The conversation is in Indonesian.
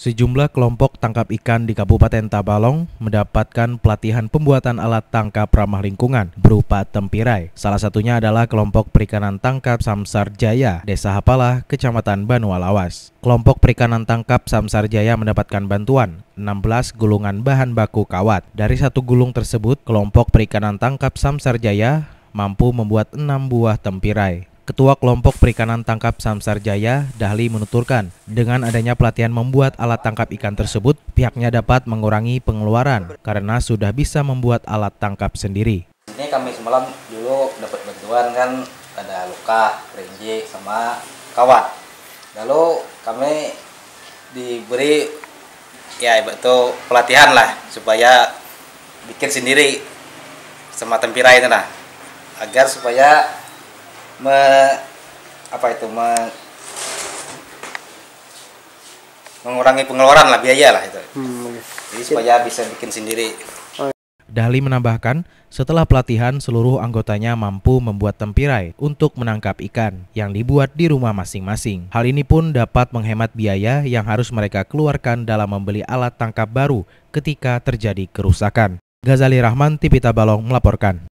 Sejumlah kelompok tangkap ikan di Kabupaten Tabalong mendapatkan pelatihan pembuatan alat tangkap ramah lingkungan berupa tempirai. Salah satunya adalah kelompok perikanan tangkap Samsar Jaya, Desa Hapala, Kecamatan Banua Lawas. Kelompok perikanan tangkap Samsar Jaya mendapatkan bantuan 16 gulungan bahan baku kawat. Dari satu gulung tersebut, kelompok perikanan tangkap Samsar Jaya mampu membuat enam buah tempirai. Ketua Kelompok Perikanan Tangkap Samsar Jaya, Dahli menuturkan, dengan adanya pelatihan membuat alat tangkap ikan tersebut, pihaknya dapat mengurangi pengeluaran karena sudah bisa membuat alat tangkap sendiri. Ini kami semalam dulu dapat bantuan kan ada luka, kerinci, sama kawat. Lalu kami diberi ya itu pelatihan lah supaya bikin sendiri sama tempira itu lah agar supaya me, apa itu me, mengurangi pengeluaran lah biaya lah itu. Hmm. Iya. Jadi supaya bisa bikin sendiri. Dahli menambahkan, setelah pelatihan seluruh anggotanya mampu membuat tempirai untuk menangkap ikan yang dibuat di rumah masing-masing. Hal ini pun dapat menghemat biaya yang harus mereka keluarkan dalam membeli alat tangkap baru ketika terjadi kerusakan. Ghazali Rahman, Tipita Balong melaporkan.